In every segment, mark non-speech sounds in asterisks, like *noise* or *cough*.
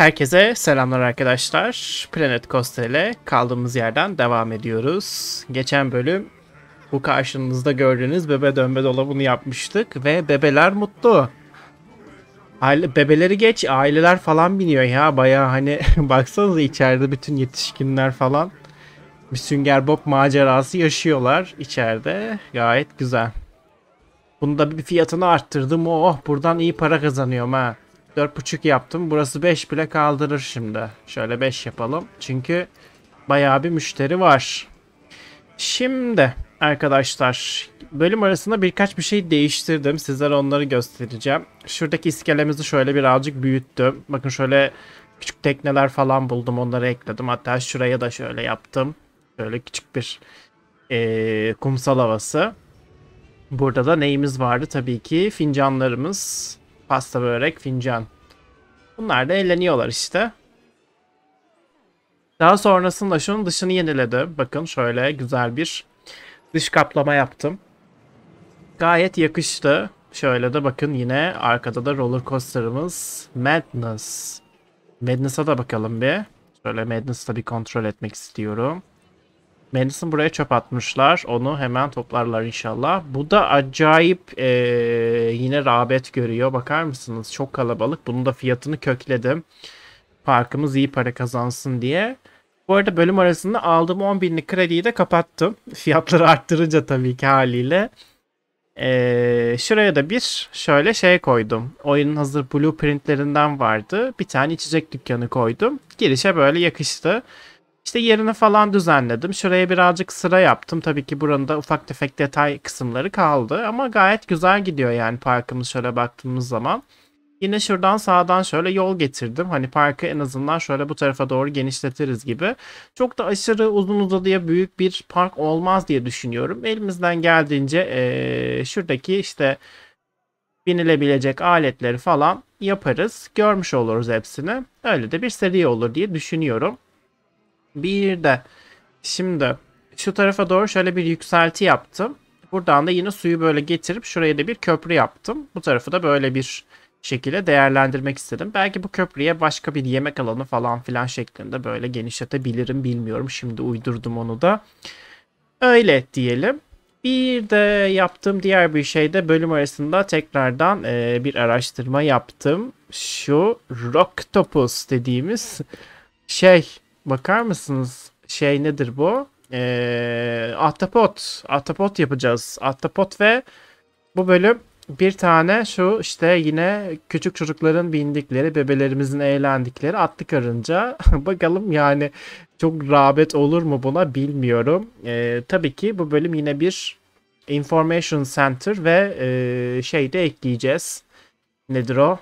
Herkese selamlar arkadaşlar. Planet Coaster ile kaldığımız yerden devam ediyoruz. Geçen bölüm bu karşınızda gördüğünüz bebe dönme dolabını yapmıştık ve bebeler mutlu. Aile, bebeleri geç aileler falan biniyor ya baya hani *laughs* baksanıza içeride bütün yetişkinler falan bir sünger bob macerası yaşıyorlar içeride gayet güzel. Bunu da bir fiyatını arttırdım oh buradan iyi para kazanıyorum ha. 4.5 yaptım. Burası 5 bile kaldırır şimdi. Şöyle 5 yapalım. Çünkü bayağı bir müşteri var. Şimdi arkadaşlar bölüm arasında birkaç bir şey değiştirdim. Sizlere onları göstereceğim. Şuradaki iskelemizi şöyle birazcık büyüttüm. Bakın şöyle küçük tekneler falan buldum. Onları ekledim. Hatta şuraya da şöyle yaptım. Şöyle küçük bir ee, kumsal havası. Burada da neyimiz vardı? Tabii ki fincanlarımız. Pasta, börek, fincan. Bunlar da eğleniyorlar işte. Daha sonrasında şunun dışını yeniledi. Bakın şöyle güzel bir dış kaplama yaptım. Gayet yakıştı. Şöyle de bakın yine arkada da roller coaster'ımız Madness. Madness'a da bakalım bir. Şöyle Madness'ta bir kontrol etmek istiyorum. Madison buraya çöp atmışlar. Onu hemen toplarlar inşallah. Bu da acayip e, yine rağbet görüyor. Bakar mısınız? Çok kalabalık. Bunun da fiyatını kökledim. Parkımız iyi para kazansın diye. Bu arada bölüm arasında aldığım 10 binlik krediyi de kapattım. *laughs* Fiyatları arttırınca tabii ki haliyle. Ee, şuraya da bir şöyle şey koydum. Oyunun hazır blueprintlerinden vardı. Bir tane içecek dükkanı koydum. Girişe böyle yakıştı. İşte yerini falan düzenledim. Şuraya birazcık sıra yaptım. Tabii ki buranın da ufak tefek detay kısımları kaldı. Ama gayet güzel gidiyor yani parkımız şöyle baktığımız zaman. Yine şuradan sağdan şöyle yol getirdim. Hani parkı en azından şöyle bu tarafa doğru genişletiriz gibi. Çok da aşırı uzun uzadıya büyük bir park olmaz diye düşünüyorum. Elimizden geldiğince ee, şuradaki işte binilebilecek aletleri falan yaparız. Görmüş oluruz hepsini. Öyle de bir seri olur diye düşünüyorum. Bir de şimdi şu tarafa doğru şöyle bir yükselti yaptım. Buradan da yine suyu böyle getirip şuraya da bir köprü yaptım. Bu tarafı da böyle bir şekilde değerlendirmek istedim. Belki bu köprüye başka bir yemek alanı falan filan şeklinde böyle genişletebilirim bilmiyorum. Şimdi uydurdum onu da. Öyle diyelim. Bir de yaptığım diğer bir şey de bölüm arasında tekrardan e, bir araştırma yaptım. Şu Rocktopus dediğimiz şey Bakar mısınız? Şey nedir bu? Ee, ahtapot. Ahtapot yapacağız. Ahtapot ve bu bölüm bir tane şu işte yine küçük çocukların bindikleri, bebelerimizin eğlendikleri atlı karınca. *laughs* Bakalım yani çok rağbet olur mu buna bilmiyorum. Ee, tabii ki bu bölüm yine bir information center ve e, şey de ekleyeceğiz. Nedir o?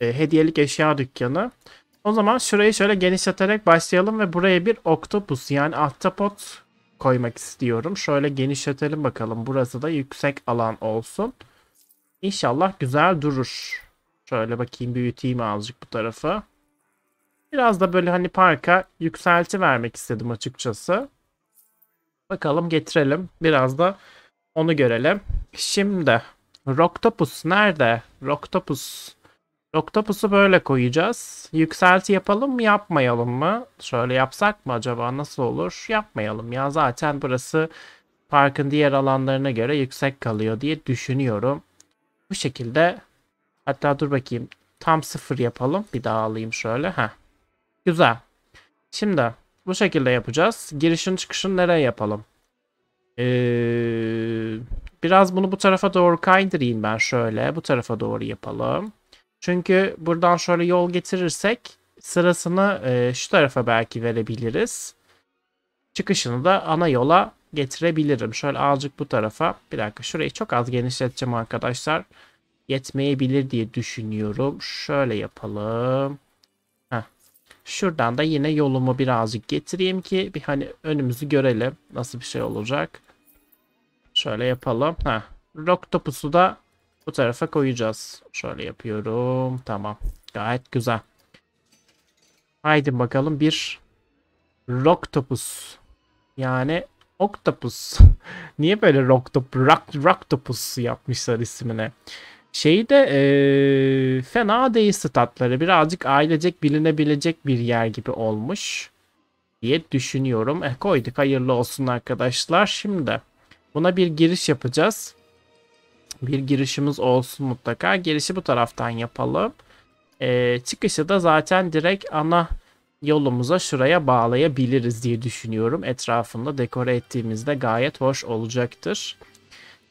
E, hediyelik eşya dükkanı. O zaman şurayı şöyle genişleterek başlayalım ve buraya bir octopus yani ahtapot koymak istiyorum. Şöyle genişletelim bakalım. Burası da yüksek alan olsun. İnşallah güzel durur. Şöyle bakayım büyüteyim azıcık bu tarafı. Biraz da böyle hani parka yükselti vermek istedim açıkçası. Bakalım getirelim. Biraz da onu görelim. Şimdi roktopus nerede? Rocktopus. Octopus'u böyle koyacağız. Yükselti yapalım mı yapmayalım mı? Şöyle yapsak mı acaba nasıl olur? Yapmayalım ya zaten burası parkın diğer alanlarına göre yüksek kalıyor diye düşünüyorum. Bu şekilde hatta dur bakayım tam sıfır yapalım. Bir daha alayım şöyle. Heh. Güzel. Şimdi bu şekilde yapacağız. Girişin çıkışın nereye yapalım? Ee, biraz bunu bu tarafa doğru kaydırayım ben şöyle. Bu tarafa doğru yapalım. Çünkü buradan şöyle yol getirirsek sırasını e, şu tarafa belki verebiliriz. Çıkışını da ana yola getirebilirim. Şöyle azıcık bu tarafa. Bir dakika şurayı çok az genişleteceğim arkadaşlar. Yetmeyebilir diye düşünüyorum. Şöyle yapalım. Heh. Şuradan da yine yolumu birazcık getireyim ki bir hani önümüzü görelim. Nasıl bir şey olacak. Şöyle yapalım. Heh. Rock topusu da bu tarafa koyacağız. Şöyle yapıyorum. Tamam. Gayet güzel. Haydi bakalım bir Rocktopus. Yani Octopus. *laughs* Niye böyle Rocktopus, rock, Rocktopus yapmışlar ismine. Şeyi de ee, fena değil statları. Birazcık ailecek bilinebilecek bir yer gibi olmuş. Diye düşünüyorum. Eh koyduk hayırlı olsun arkadaşlar. Şimdi buna bir giriş yapacağız. Bir girişimiz olsun mutlaka. Girişi bu taraftan yapalım. Ee, çıkışı da zaten direkt ana yolumuza şuraya bağlayabiliriz diye düşünüyorum. Etrafında dekore ettiğimizde gayet hoş olacaktır.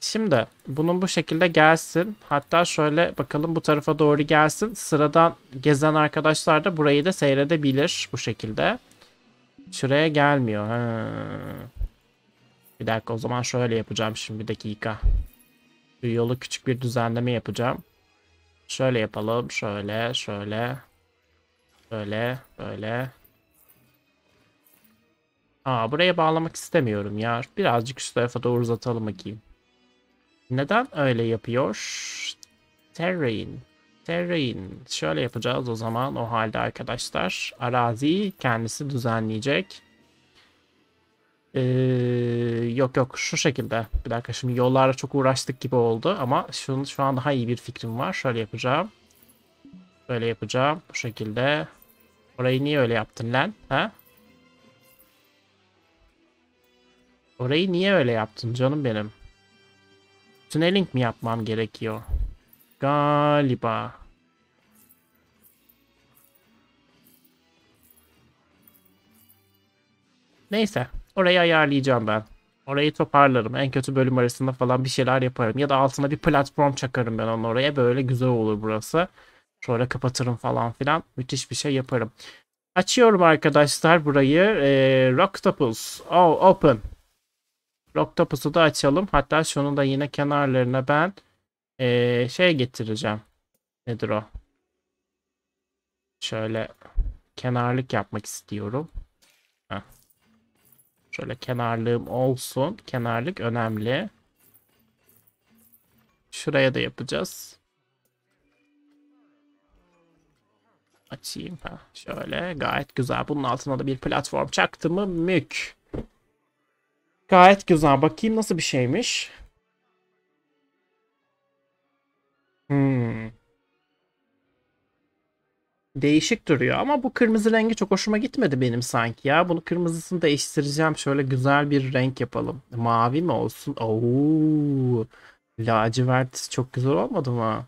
Şimdi bunun bu şekilde gelsin. Hatta şöyle bakalım bu tarafa doğru gelsin. Sıradan gezen arkadaşlar da burayı da seyredebilir bu şekilde. Şuraya gelmiyor. Ha. Bir dakika o zaman şöyle yapacağım şimdi bir dakika. Şu yolu küçük bir düzenleme yapacağım. Şöyle yapalım. Şöyle, şöyle. Böyle, böyle. Aa buraya bağlamak istemiyorum ya. Birazcık üst tarafa doğru uzatalım bakayım. Neden öyle yapıyor? Terrain. Terrain. Şöyle yapacağız o zaman o halde arkadaşlar. Arazi kendisi düzenleyecek. Ee, yok yok şu şekilde. Bir dakika şimdi yollarla çok uğraştık gibi oldu ama şu, şu an daha iyi bir fikrim var. Şöyle yapacağım. Böyle yapacağım. Bu şekilde. Orayı niye öyle yaptın lan? Ha? Orayı niye öyle yaptın canım benim? Tunneling mi yapmam gerekiyor? Galiba. Neyse. Orayı ayarlayacağım ben. Orayı toparlarım. En kötü bölüm arasında falan bir şeyler yaparım. Ya da altına bir platform çakarım ben onu oraya. Böyle güzel olur burası. Sonra kapatırım falan filan. Müthiş bir şey yaparım. Açıyorum arkadaşlar burayı. Ee, Rocktopus. Oh, open. Rocktopus'u da açalım. Hatta şunu da yine kenarlarına ben ee, şey getireceğim. Nedir o? Şöyle kenarlık yapmak istiyorum. Şöyle kenarlığım olsun. Kenarlık önemli. Şuraya da yapacağız. Açayım ha. Şöyle gayet güzel. Bunun altına da bir platform çaktı mı mük. Gayet güzel. Bakayım nasıl bir şeymiş. Hmm değişik duruyor ama bu kırmızı rengi çok hoşuma gitmedi benim sanki ya. Bunu kırmızısını değiştireceğim. Şöyle güzel bir renk yapalım. Mavi mi olsun? Oo. Lacivert çok güzel olmadı mı?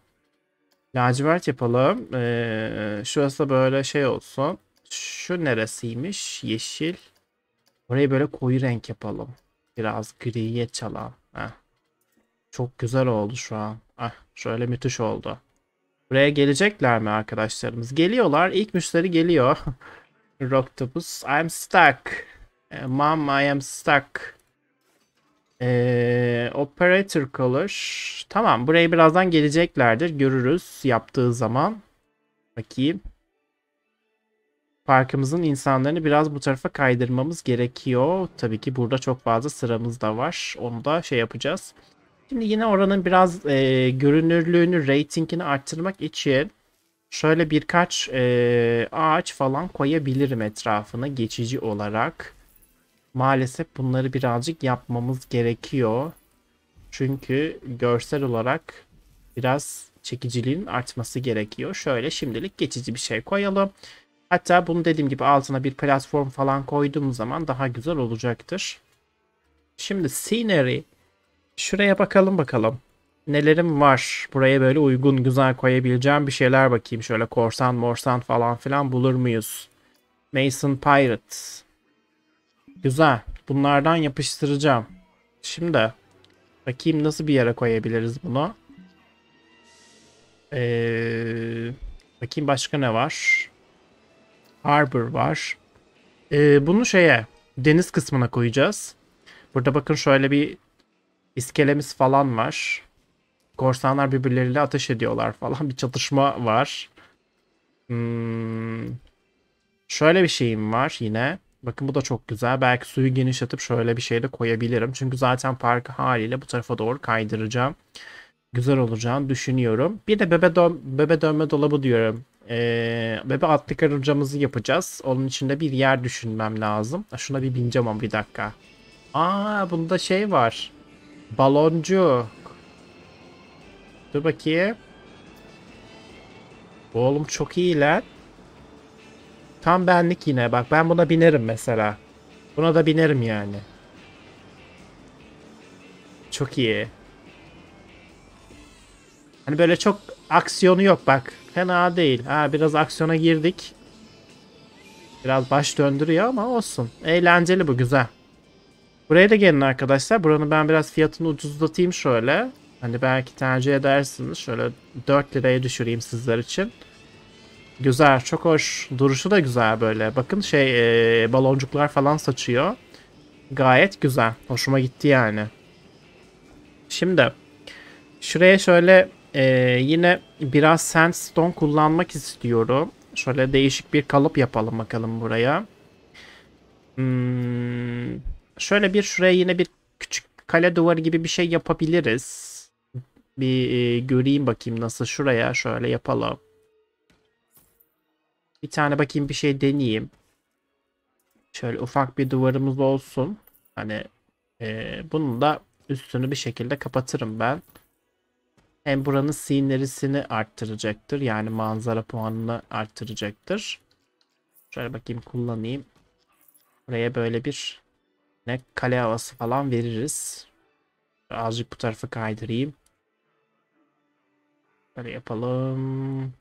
Lacivert yapalım. Ee, şurası böyle şey olsun. Şu neresiymiş? Yeşil. Orayı böyle koyu renk yapalım. Biraz griye çalan. Heh. Çok güzel oldu şu an. Ah, şöyle müthiş oldu. Buraya gelecekler mi arkadaşlarımız? Geliyorlar. İlk müşteri geliyor. *laughs* Rocktopus. I'm stuck. E, Mom I am stuck. Ee, operator color. Tamam buraya birazdan geleceklerdir. Görürüz yaptığı zaman. Bakayım. Parkımızın insanlarını biraz bu tarafa kaydırmamız gerekiyor. Tabii ki burada çok fazla sıramız da var. Onu da şey yapacağız. Şimdi yine oranın biraz e, görünürlüğünü, ratingini arttırmak için şöyle birkaç e, ağaç falan koyabilirim etrafına geçici olarak. Maalesef bunları birazcık yapmamız gerekiyor. Çünkü görsel olarak biraz çekiciliğin artması gerekiyor. Şöyle şimdilik geçici bir şey koyalım. Hatta bunu dediğim gibi altına bir platform falan koyduğum zaman daha güzel olacaktır. Şimdi scenery Şuraya bakalım bakalım. Nelerim var? Buraya böyle uygun güzel koyabileceğim bir şeyler bakayım. Şöyle korsan morsan falan filan bulur muyuz? Mason Pirate. Güzel. Bunlardan yapıştıracağım. Şimdi bakayım nasıl bir yere koyabiliriz bunu. Ee, bakayım başka ne var? Harbor var. Ee, bunu şeye deniz kısmına koyacağız. Burada bakın şöyle bir iskelemiz falan var. Korsanlar birbirleriyle ateş ediyorlar falan. *laughs* Bir çatışma var. Hmm. Şöyle bir şeyim var yine. Bakın bu da çok güzel. Belki suyu genişletip şöyle bir şey de koyabilirim. Çünkü zaten park haliyle bu tarafa doğru kaydıracağım. Güzel olacağını düşünüyorum. Bir de bebe, dön bebe dönme dolabı diyorum. Ee, bebe atlı karıncamızı yapacağız. Onun için de bir yer düşünmem lazım. Şuna bir bineceğim ama bir dakika. Aa bunda şey var. Baloncuk. Dur bakayım. Oğlum çok iyi lan. Tam benlik yine. Bak ben buna binerim mesela. Buna da binerim yani. Çok iyi. Hani böyle çok aksiyonu yok bak. Fena değil. Ha biraz aksiyona girdik. Biraz baş döndürüyor ama olsun. Eğlenceli bu güzel. Buraya da gelin arkadaşlar. Buranın ben biraz fiyatını ucuzlatayım şöyle. Hani belki tercih edersiniz. Şöyle 4 liraya düşüreyim sizler için. Güzel, çok hoş. Duruşu da güzel böyle. Bakın şey e, baloncuklar falan saçıyor. Gayet güzel. Hoşuma gitti yani. Şimdi şuraya şöyle e, yine biraz sandstone kullanmak istiyorum. Şöyle değişik bir kalıp yapalım bakalım buraya. Hmm, şöyle bir şuraya yine bir küçük kale duvarı gibi bir şey yapabiliriz. Bir e, göreyim bakayım nasıl şuraya şöyle yapalım. Bir tane bakayım bir şey deneyeyim. Şöyle ufak bir duvarımız olsun. Hani e, bunun da üstünü bir şekilde kapatırım ben. Hem buranın scenery'sini arttıracaktır. Yani manzara puanını arttıracaktır. Şöyle bakayım kullanayım. Buraya böyle bir ne kale havası falan veririz. Azıcık bu tarafa kaydırayım. Böyle yapalım.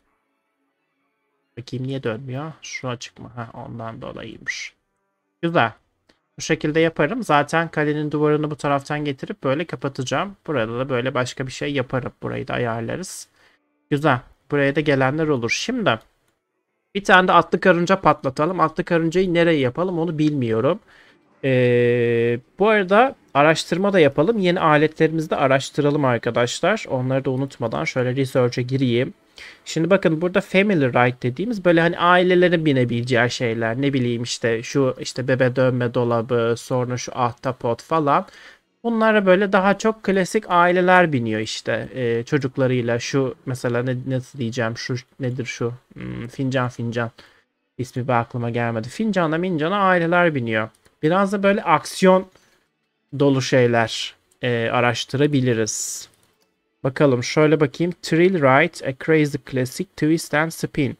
Bakayım niye dönmüyor? Şu açık mı? Ha, ondan dolayıymış. Güzel. Bu şekilde yaparım. Zaten kalenin duvarını bu taraftan getirip böyle kapatacağım. Burada da böyle başka bir şey yaparım. Burayı da ayarlarız. Güzel. Buraya da gelenler olur. Şimdi bir tane de atlı karınca patlatalım. Atlı karıncayı nereye yapalım onu bilmiyorum. Ee, bu arada araştırma da yapalım. Yeni aletlerimizi de araştıralım arkadaşlar. Onları da unutmadan şöyle research'a gireyim. Şimdi bakın burada family ride dediğimiz böyle hani ailelerin binebileceği şeyler. Ne bileyim işte şu işte bebe dönme dolabı sonra şu ahtapot falan. Bunlara böyle daha çok klasik aileler biniyor işte ee, çocuklarıyla şu mesela ne, nasıl diyeceğim şu nedir şu hmm, fincan fincan ismi bir aklıma gelmedi. Fincana mincana aileler biniyor. Biraz da böyle aksiyon dolu şeyler e, araştırabiliriz. Bakalım şöyle bakayım. Thrill Ride, A Crazy Classic, Twist and Spin.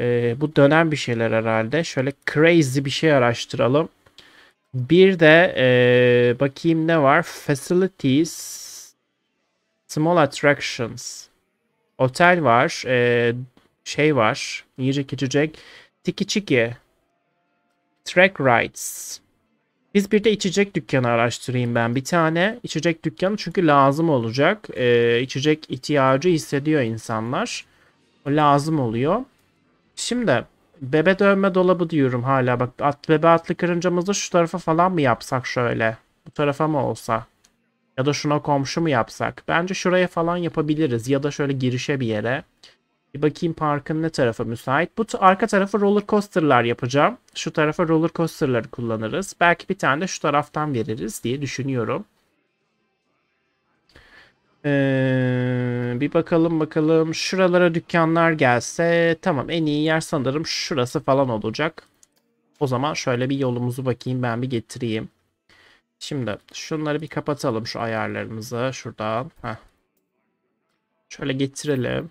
E, bu dönem bir şeyler herhalde. Şöyle crazy bir şey araştıralım. Bir de e, bakayım ne var? Facilities, Small Attractions. Otel var. E, şey var. Yiyecek içecek. Tiki Tiki. Track Rides. Biz bir de içecek dükkanı araştırayım ben bir tane. içecek dükkanı çünkü lazım olacak. Ee, içecek ihtiyacı hissediyor insanlar. O lazım oluyor. Şimdi bebe dövme dolabı diyorum hala. Bak at, bebe atlı kırıncamızı şu tarafa falan mı yapsak şöyle? Bu tarafa mı olsa? Ya da şuna komşu mu yapsak? Bence şuraya falan yapabiliriz. Ya da şöyle girişe bir yere. Bir bakayım parkın ne tarafa müsait. Bu arka tarafı roller coaster'lar yapacağım. Şu tarafa roller coaster'ları kullanırız. Belki bir tane de şu taraftan veririz diye düşünüyorum. Ee, bir bakalım bakalım. Şuralara dükkanlar gelse tamam en iyi yer sanırım şurası falan olacak. O zaman şöyle bir yolumuzu bakayım ben bir getireyim. Şimdi şunları bir kapatalım şu ayarlarımızı şuradan. Heh. Şöyle getirelim.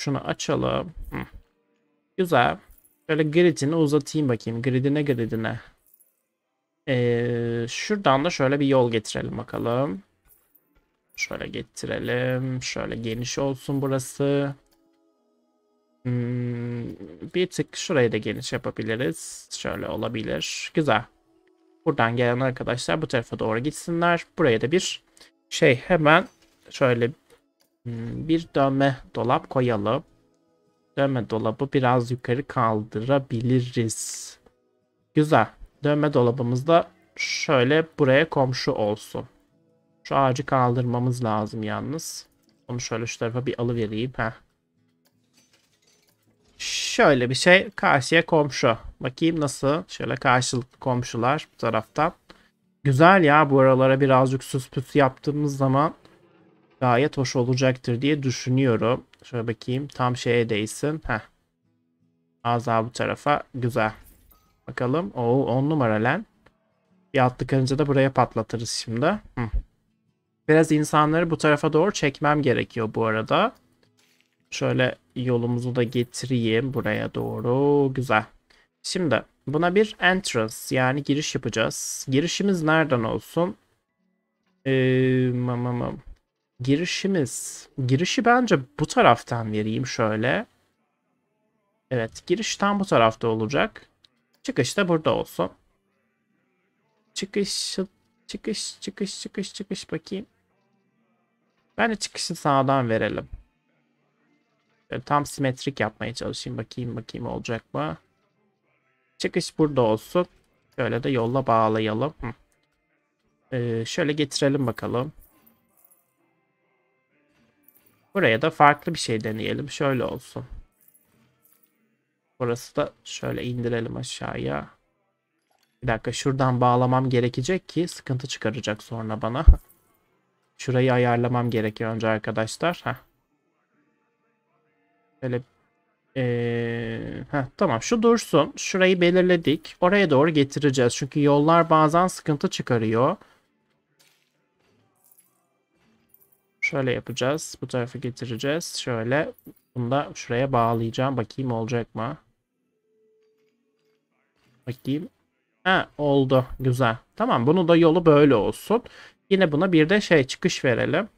Şunu açalım. Güzel. Şöyle gridini uzatayım bakayım. Gridine gridine. Ee, şuradan da şöyle bir yol getirelim bakalım. Şöyle getirelim. Şöyle geniş olsun burası. Hmm, bir tık şurayı da geniş yapabiliriz. Şöyle olabilir. Güzel. Buradan gelen arkadaşlar bu tarafa doğru gitsinler. Buraya da bir şey hemen şöyle Hmm, bir dövme dolap koyalım. Dövme dolabı biraz yukarı kaldırabiliriz. Güzel. Dövme dolabımız da şöyle buraya komşu olsun. Şu ağacı kaldırmamız lazım yalnız. Onu şöyle şu tarafa bir alıvereyim. Heh. Şöyle bir şey karşıya komşu. Bakayım nasıl? Şöyle karşılıklı komşular bu taraftan. Güzel ya bu aralara birazcık süs püs yaptığımız zaman gayet hoş olacaktır diye düşünüyorum. Şöyle bakayım tam şeye değsin. Heh. Az daha bu tarafa güzel. Bakalım. Oo 10 numara lan. Bir atlı karınca da buraya patlatırız şimdi. Hı. Biraz insanları bu tarafa doğru çekmem gerekiyor bu arada. Şöyle yolumuzu da getireyim buraya doğru. Güzel. Şimdi buna bir entrance yani giriş yapacağız. Girişimiz nereden olsun? Ee, mam, mam, girişimiz. Girişi bence bu taraftan vereyim şöyle. Evet giriş tam bu tarafta olacak. Çıkış da burada olsun. Çıkış çıkış çıkış çıkış çıkış bakayım. Ben de çıkışı sağdan verelim. Böyle tam simetrik yapmaya çalışayım. Bakayım bakayım olacak mı? Çıkış burada olsun. Şöyle de yolla bağlayalım. Ee, şöyle getirelim bakalım. Buraya da farklı bir şey deneyelim. Şöyle olsun. Burası da şöyle indirelim aşağıya. Bir dakika şuradan bağlamam gerekecek ki sıkıntı çıkaracak sonra bana. Şurayı ayarlamam gerekiyor önce arkadaşlar. Heh. Böyle ee, heh, tamam şu dursun. Şurayı belirledik. Oraya doğru getireceğiz. Çünkü yollar bazen sıkıntı çıkarıyor. Şöyle yapacağız. Bu tarafı getireceğiz. Şöyle bunu da şuraya bağlayacağım. Bakayım olacak mı? Bakayım. Ha oldu. Güzel. Tamam bunu da yolu böyle olsun. Yine buna bir de şey çıkış verelim.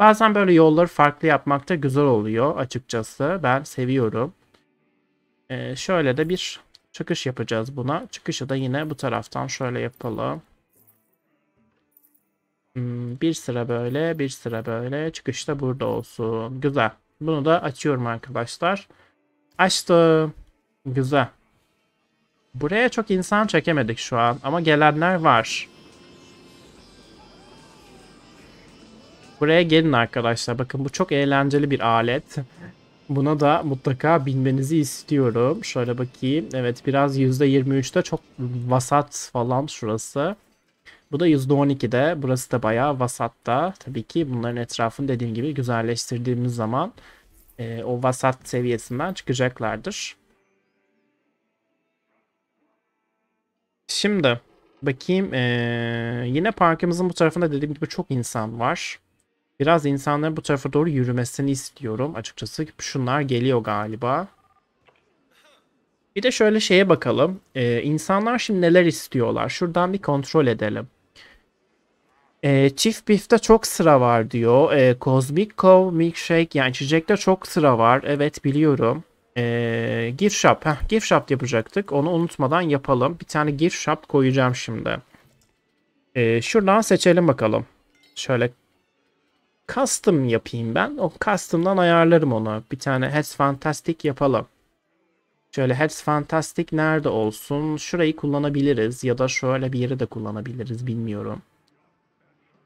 Bazen böyle yolları farklı yapmak da güzel oluyor açıkçası. Ben seviyorum. Ee, şöyle de bir çıkış yapacağız buna. Çıkışı da yine bu taraftan şöyle yapalım. Hmm, bir sıra böyle, bir sıra böyle. Çıkışta burada olsun. Güzel. Bunu da açıyorum arkadaşlar. Açtım. Güzel. Buraya çok insan çekemedik şu an ama gelenler var. Buraya gelin arkadaşlar. Bakın bu çok eğlenceli bir alet. Buna da mutlaka binmenizi istiyorum. Şöyle bakayım. Evet biraz %23'te çok vasat falan şurası. Bu da %12'de. Burası da bayağı vasatta. Tabii ki bunların etrafını dediğim gibi güzelleştirdiğimiz zaman e, o vasat seviyesinden çıkacaklardır. Şimdi bakayım e, yine parkımızın bu tarafında dediğim gibi çok insan var. Biraz insanların bu tarafa doğru yürümesini istiyorum. Açıkçası şunlar geliyor galiba. Bir de şöyle şeye bakalım. Ee, insanlar şimdi neler istiyorlar? Şuradan bir kontrol edelim. E, ee, Chief Beef'te çok sıra var diyor. E, Cosmic Cow Milkshake yani içecekte çok sıra var. Evet biliyorum. E, gift Shop. Heh, gift Shop yapacaktık. Onu unutmadan yapalım. Bir tane Gift Shop koyacağım şimdi. E, şuradan seçelim bakalım. Şöyle custom yapayım ben. O custom'dan ayarlarım onu. Bir tane Heads Fantastic yapalım. Şöyle Heads Fantastic nerede olsun? Şurayı kullanabiliriz ya da şöyle bir yere de kullanabiliriz bilmiyorum.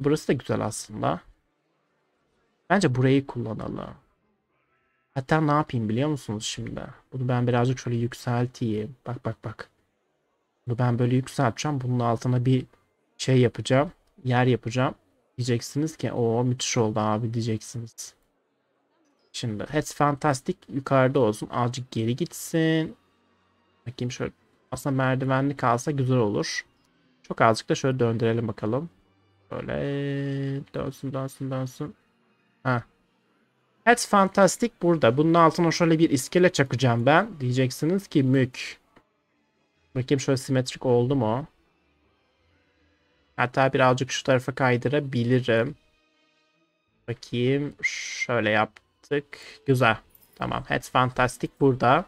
Burası da güzel aslında. Bence burayı kullanalım. Hatta ne yapayım biliyor musunuz şimdi? Bunu ben birazcık şöyle yükselteyim. Bak bak bak. Bunu ben böyle yükselteceğim. Bunun altına bir şey yapacağım. Yer yapacağım. Diyeceksiniz ki o müthiş oldu abi diyeceksiniz. Şimdi Heads Fantastic yukarıda olsun. Azıcık geri gitsin. Bakayım şöyle. Aslında merdivenli kalsa güzel olur. Çok azıcık da şöyle döndürelim bakalım. Böyle dansın dansın dansın Ha. That's fantastic burada. Bunun altına şöyle bir iskele çakacağım ben. Diyeceksiniz ki mük. Bakayım şöyle simetrik oldu mu? Hatta birazcık şu tarafa kaydırabilirim. Bakayım. Şöyle yaptık. Güzel. Tamam. That's fantastic burada.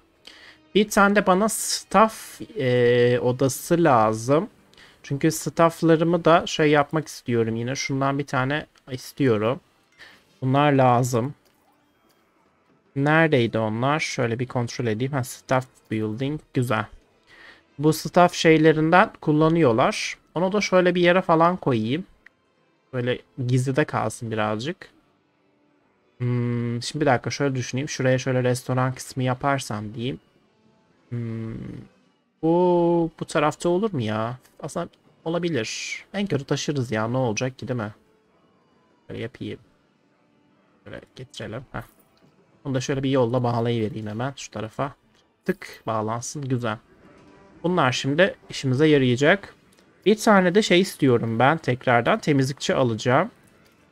Bir tane de bana staff e, odası lazım. Çünkü stafflarımı da şey yapmak istiyorum yine. Şundan bir tane istiyorum. Bunlar lazım. Neredeydi onlar? Şöyle bir kontrol edeyim. Ha, staff building. Güzel. Bu staff şeylerinden kullanıyorlar. Onu da şöyle bir yere falan koyayım. Böyle gizlide kalsın birazcık. Hmm, şimdi bir dakika şöyle düşüneyim. Şuraya şöyle restoran kısmı yaparsam diyeyim. Hmm, bu bu tarafta olur mu ya? Aslında olabilir. En kötü taşırız ya. Ne olacak ki değil mi? Böyle yapayım. Böyle getirelim. Heh. Bunu da şöyle bir yolla bağlayıvereyim hemen şu tarafa. Tık bağlansın. Güzel. Bunlar şimdi işimize yarayacak. Bir tane de şey istiyorum ben tekrardan temizlikçi alacağım.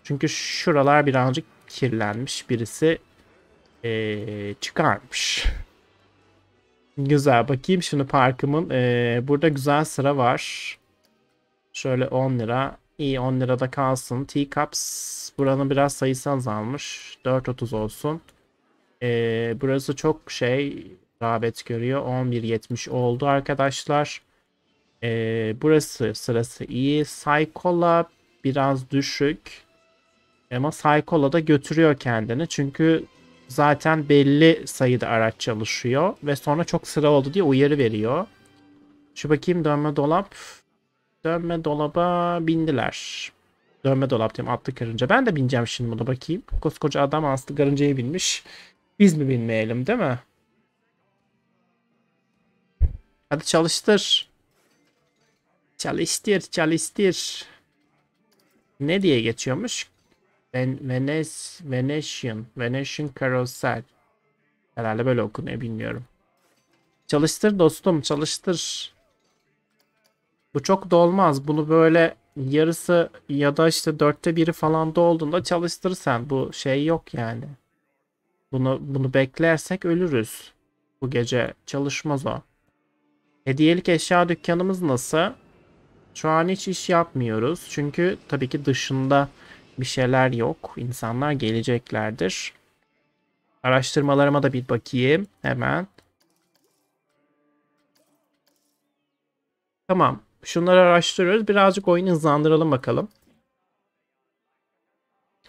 Çünkü şuralar birazcık kirlenmiş. Birisi ee, çıkarmış. Güzel. Bakayım şimdi parkımın. Ee, burada güzel sıra var. Şöyle 10 lira. İyi 10 lirada kalsın. Teacups buranın biraz sayısı azalmış. 4.30 olsun. Ee, burası çok şey rağbet görüyor. 11.70 oldu arkadaşlar. Ee, burası sırası iyi. Saykola biraz düşük. Ama Saykola da götürüyor kendini. Çünkü zaten belli sayıda araç çalışıyor ve sonra çok sıra oldu diye uyarı veriyor. Şu bakayım dönme dolap. Dönme dolaba bindiler. Dönme dolap diyeyim atlı karınca. Ben de bineceğim şimdi buna bakayım. Koskoca adam aslı karıncaya binmiş. Biz mi binmeyelim değil mi? Hadi çalıştır. Çalıştır çalıştır. Ne diye geçiyormuş? Ven Venes Venetian. Venetian Carousel. Herhalde böyle okunuyor bilmiyorum. Çalıştır dostum çalıştır. Bu çok dolmaz. Bunu böyle yarısı ya da işte dörtte biri falan da olduğunda çalıştırırsan bu şey yok yani. Bunu bunu beklersek ölürüz. Bu gece çalışmaz o. Hediyelik eşya dükkanımız nasıl? Şu an hiç iş yapmıyoruz. Çünkü tabii ki dışında bir şeyler yok. İnsanlar geleceklerdir. Araştırmalarıma da bir bakayım hemen. Tamam. Şunları araştırıyoruz. Birazcık oyunu hızlandıralım bakalım.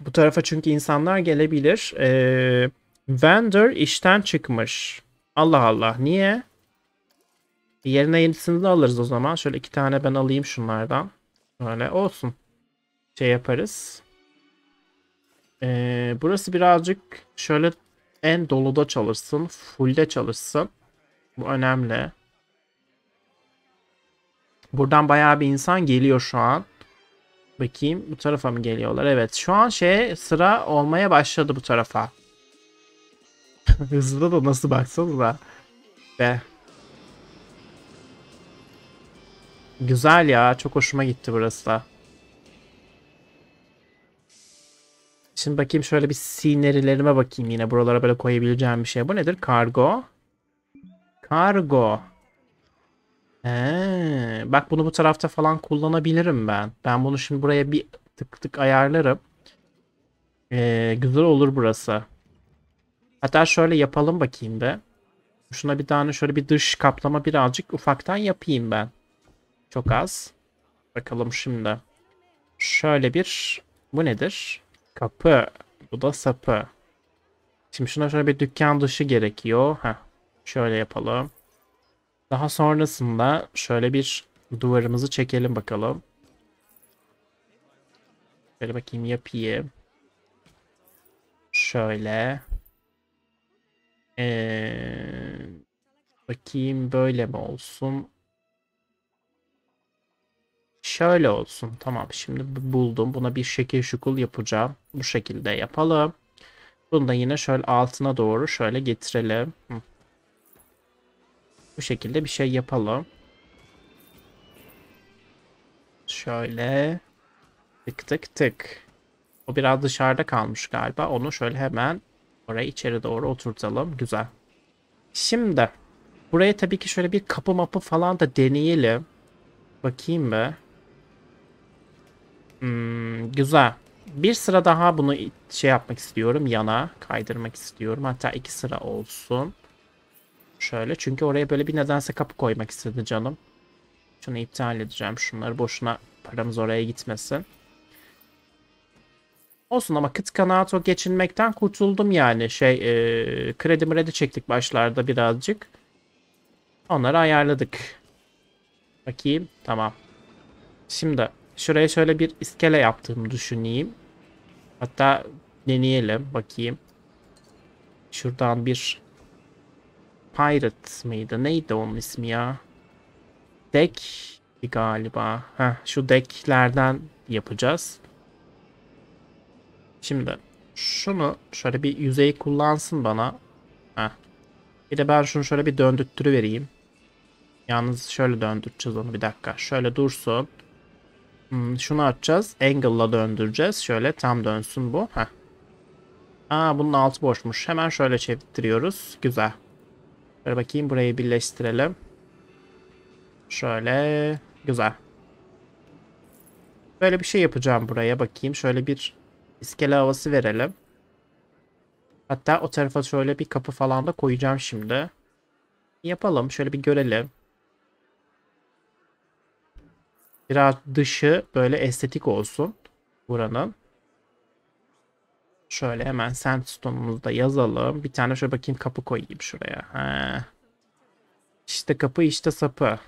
Bu tarafa çünkü insanlar gelebilir. Ee, vendor işten çıkmış. Allah Allah. Niye? Yerine yenisini de alırız o zaman. Şöyle iki tane ben alayım şunlardan. Böyle olsun. Şey yaparız. Ee, burası birazcık şöyle en doluda çalışsın. Full'de çalışsın. Bu önemli. Buradan bayağı bir insan geliyor şu an. Bakayım bu tarafa mı geliyorlar? Evet şu an şey sıra olmaya başladı bu tarafa. *laughs* Hızlı da nasıl da. Be. Güzel ya çok hoşuma gitti burası da. Şimdi bakayım şöyle bir sinerilerime bakayım yine. Buralara böyle koyabileceğim bir şey. Bu nedir? Kargo. Kargo. Ee, bak bunu bu tarafta falan kullanabilirim ben. Ben bunu şimdi buraya bir tık tık ayarlarım. Ee, güzel olur burası. Hatta şöyle yapalım bakayım be. Şuna bir tane şöyle bir dış kaplama birazcık ufaktan yapayım ben. Çok az. Bakalım şimdi. Şöyle bir... Bu nedir? Kapı. Bu da sapı. Şimdi şuna şöyle bir dükkan dışı gerekiyor. Heh. Şöyle yapalım. Daha sonrasında şöyle bir duvarımızı çekelim bakalım. Şöyle bakayım yapayım. Şöyle. Ee, bakayım böyle mi olsun? şöyle olsun. Tamam şimdi buldum. Buna bir şekil şukul yapacağım. Bu şekilde yapalım. Bunu da yine şöyle altına doğru şöyle getirelim. Bu şekilde bir şey yapalım. Şöyle tık tık tık. O biraz dışarıda kalmış galiba. Onu şöyle hemen oraya içeri doğru oturtalım. Güzel. Şimdi buraya tabii ki şöyle bir kapı mapı falan da deneyelim. Bakayım be. Hmm, güzel. Bir sıra daha bunu şey yapmak istiyorum. Yana kaydırmak istiyorum. Hatta iki sıra olsun. Şöyle. Çünkü oraya böyle bir nedense kapı koymak istedi canım. Şunu iptal edeceğim. Şunları boşuna paramız oraya gitmesin. Olsun ama kıt kanaat o geçinmekten kurtuldum yani. Şey e, kredi mredi çektik başlarda birazcık. Onları ayarladık. Bakayım. Tamam. Şimdi Şuraya şöyle bir iskele yaptığımı düşüneyim. Hatta deneyelim bakayım. Şuradan bir Pirate mıydı? Neydi onun ismi ya? Deck galiba. Heh, şu decklerden yapacağız. Şimdi şunu şöyle bir yüzey kullansın bana. Heh. Bir de ben şunu şöyle bir döndürttürü vereyim. Yalnız şöyle döndürteceğiz onu bir dakika. Şöyle dursun. Hmm, şunu açacağız. Angle'la döndüreceğiz. Şöyle tam dönsün bu. Heh. Aa bunun altı boşmuş. Hemen şöyle çeviriyoruz. Güzel. Şöyle bakayım burayı birleştirelim. Şöyle. Güzel. Böyle bir şey yapacağım buraya. Bakayım şöyle bir iskele havası verelim. Hatta o tarafa şöyle bir kapı falan da koyacağım şimdi. Yapalım. Şöyle bir görelim. Biraz dışı böyle estetik olsun buranın. Şöyle hemen sandstone'umuzu da yazalım. Bir tane şöyle bakayım kapı koyayım şuraya. Ha. İşte kapı işte sapı.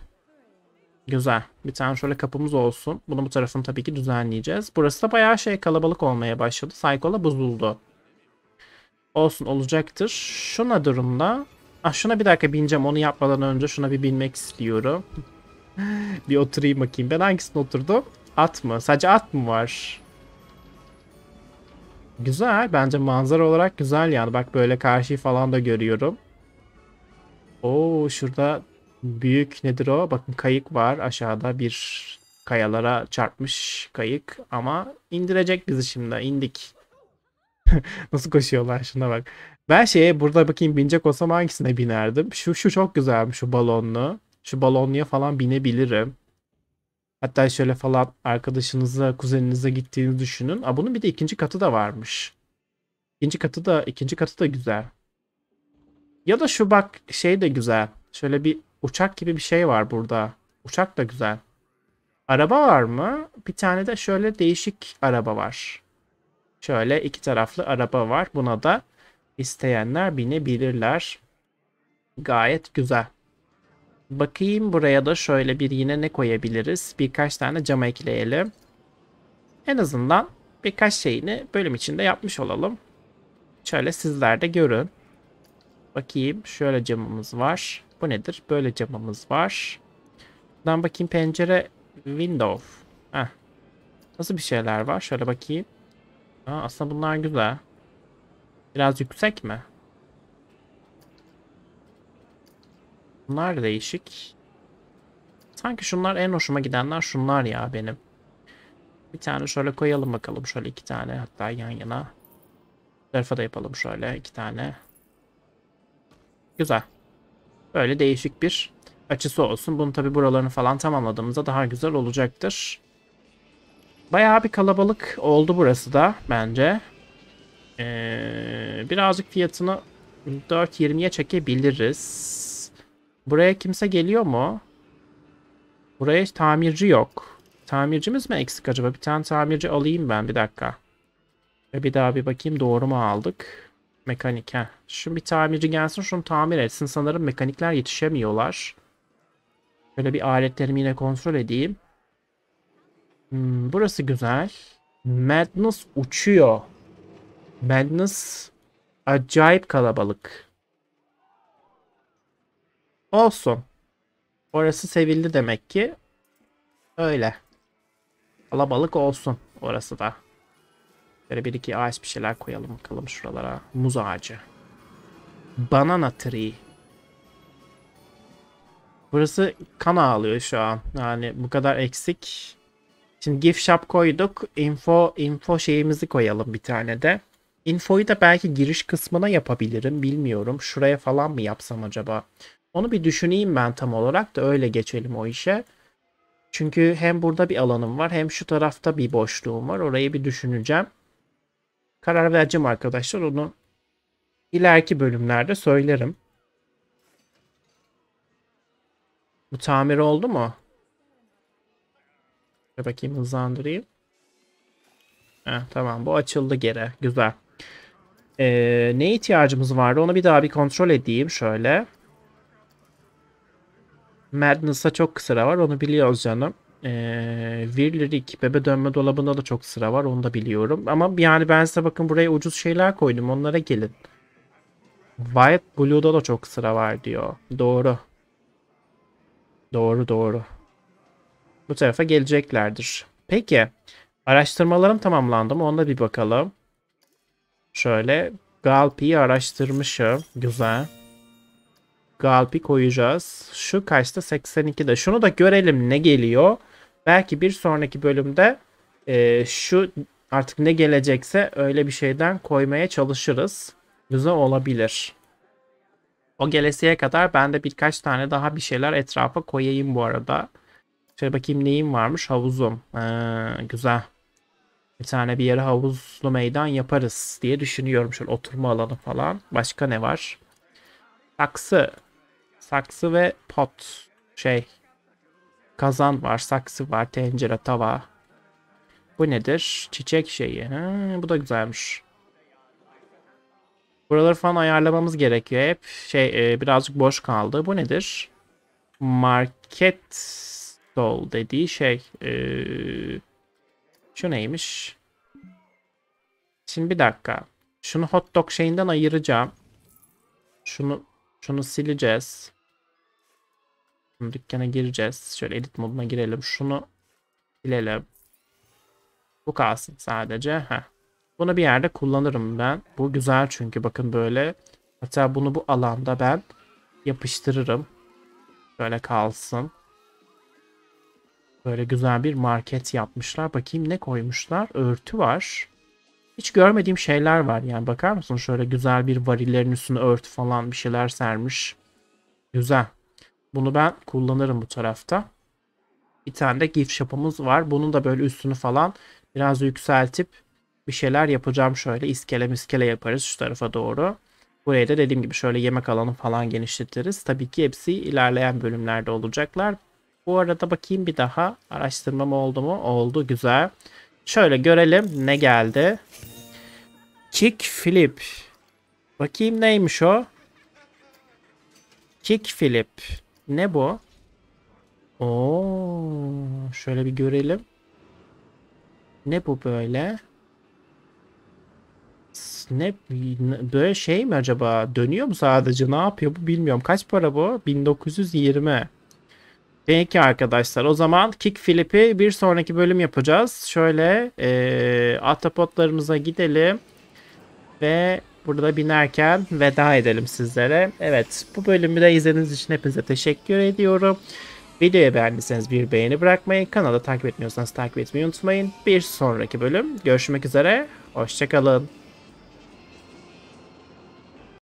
Güzel. Bir tane şöyle kapımız olsun. Bunu bu tarafını tabii ki düzenleyeceğiz. Burası da bayağı şey kalabalık olmaya başladı. Saykola bozuldu. Olsun olacaktır. Şuna durumda. Ah şuna bir dakika bineceğim. Onu yapmadan önce şuna bir binmek istiyorum. *laughs* bir oturayım bakayım. Ben hangisine oturdum? At mı? Sadece at mı var? Güzel. Bence manzara olarak güzel yani. Bak böyle karşıyı falan da görüyorum. Oo şurada büyük nedir o? Bakın kayık var aşağıda bir kayalara çarpmış kayık ama indirecek bizi şimdi. İndik. *laughs* Nasıl koşuyorlar şuna bak. Ben şeye burada bakayım binecek olsam hangisine binerdim? Şu şu çok güzelmiş şu balonlu. Şu balonluya falan binebilirim. Hatta şöyle falan arkadaşınıza, kuzeninize gittiğini düşünün. Aa, bunun bir de ikinci katı da varmış. İkinci katı da ikinci katı da güzel. Ya da şu bak şey de güzel. Şöyle bir uçak gibi bir şey var burada. Uçak da güzel. Araba var mı? Bir tane de şöyle değişik araba var. Şöyle iki taraflı araba var. Buna da isteyenler binebilirler. Gayet güzel. Bakayım buraya da şöyle bir yine ne koyabiliriz? Birkaç tane cam ekleyelim. En azından birkaç şeyini bölüm içinde yapmış olalım. Şöyle sizler de görün. Bakayım şöyle camımız var. Bu nedir? Böyle camımız var. Buradan bakayım pencere window. Heh. Nasıl bir şeyler var? Şöyle bakayım. Aa, aslında bunlar güzel. Biraz yüksek mi? Bunlar değişik. Sanki şunlar en hoşuma gidenler şunlar ya benim. Bir tane şöyle koyalım bakalım. Şöyle iki tane hatta yan yana. Bu tarafa da yapalım şöyle iki tane. Güzel. Böyle değişik bir açısı olsun. Bunu tabi buralarını falan tamamladığımızda daha güzel olacaktır. Bayağı bir kalabalık oldu burası da bence. Ee, birazcık fiyatını 4.20'ye çekebiliriz. Buraya kimse geliyor mu? Buraya tamirci yok. Tamircimiz mi eksik acaba? Bir tane tamirci alayım ben bir dakika. Ve bir daha bir bakayım doğru mu aldık? Mekanik he. Şu bir tamirci gelsin şunu tamir etsin. Sanırım mekanikler yetişemiyorlar. Şöyle bir aletlerimi yine kontrol edeyim. Hmm, burası güzel. Madness uçuyor. Madness acayip kalabalık. Olsun. Orası sevildi demek ki. Öyle. Alabalık olsun orası da. Böyle bir iki ağaç bir şeyler koyalım bakalım şuralara. Muz ağacı. Banana tree. Burası kan ağlıyor şu an. Yani bu kadar eksik. Şimdi gift shop koyduk. Info info şeyimizi koyalım bir tane de. Infoyu da belki giriş kısmına yapabilirim. Bilmiyorum. Şuraya falan mı yapsam acaba? Onu bir düşüneyim ben tam olarak da öyle geçelim o işe. Çünkü hem burada bir alanım var hem şu tarafta bir boşluğum var. Orayı bir düşüneceğim. Karar vereceğim arkadaşlar. Onu ileriki bölümlerde söylerim. Bu tamir oldu mu? Şöyle bakayım hızlandırayım. Heh, tamam bu açıldı geri. Güzel. Ee, ne ihtiyacımız vardı onu bir daha bir kontrol edeyim şöyle. Madness'a çok sıra var. Onu biliyoruz canım. Ee, Wirlirik bebe dönme dolabında da çok sıra var. Onu da biliyorum. Ama yani ben size bakın buraya ucuz şeyler koydum. Onlara gelin. White Blue'da da çok sıra var diyor. Doğru. Doğru doğru. Bu tarafa geleceklerdir. Peki. Araştırmalarım tamamlandı mı? Onda bir bakalım. Şöyle Galpi'yi araştırmışım. Güzel. Galp'i koyacağız. Şu kaçta? 82'de. Şunu da görelim ne geliyor. Belki bir sonraki bölümde e, şu artık ne gelecekse öyle bir şeyden koymaya çalışırız. Güzel olabilir. O gelesiye kadar ben de birkaç tane daha bir şeyler etrafa koyayım bu arada. Şöyle bakayım neyim varmış. Havuzum. Ee, güzel. Bir tane bir yere havuzlu meydan yaparız diye düşünüyorum. Şöyle oturma alanı falan. Başka ne var? Taksı saksı ve pot şey kazan var, saksı var, tencere, tava. Bu nedir? Çiçek şeyi. Ha, bu da güzelmiş. Buraları falan ayarlamamız gerekiyor hep. Şey e, birazcık boş kaldı. Bu nedir? Market stall dediği şey. E, şu neymiş? Şimdi bir dakika. Şunu hot dog şeyinden ayıracağım. Şunu şunu sileceğiz. Şimdi dükkana gireceğiz. Şöyle edit moduna girelim. Şunu silelim. Bu kalsın sadece. Heh. Bunu bir yerde kullanırım ben. Bu güzel çünkü bakın böyle. Hatta bunu bu alanda ben yapıştırırım. Böyle kalsın. Böyle güzel bir market yapmışlar. Bakayım ne koymuşlar? Örtü var. Hiç görmediğim şeyler var. Yani bakar mısın? Şöyle güzel bir varillerin üstüne örtü falan bir şeyler sermiş. Güzel. Bunu ben kullanırım bu tarafta. Bir tane de gif shop'umuz var. Bunun da böyle üstünü falan biraz yükseltip bir şeyler yapacağım şöyle. iskele miskele yaparız şu tarafa doğru. Buraya da dediğim gibi şöyle yemek alanı falan genişletiriz. Tabii ki hepsi ilerleyen bölümlerde olacaklar. Bu arada bakayım bir daha araştırmam oldu mu? Oldu güzel. Şöyle görelim ne geldi. Kick Philip. Bakayım neymiş o? Kick Philip. Ne bu? Oo, şöyle bir görelim. Ne bu böyle? Ne böyle şey mi acaba? Dönüyor mu sadece? Ne yapıyor bu bilmiyorum. Kaç para bu? 1920. Peki arkadaşlar o zaman Kick kickflip'i bir sonraki bölüm yapacağız. Şöyle e, ee, atapotlarımıza gidelim. Ve burada binerken veda edelim sizlere. Evet bu bölümü de izlediğiniz için hepinize teşekkür ediyorum. Videoyu beğendiyseniz bir beğeni bırakmayı, kanalı takip etmiyorsanız takip etmeyi unutmayın. Bir sonraki bölüm görüşmek üzere, hoşçakalın.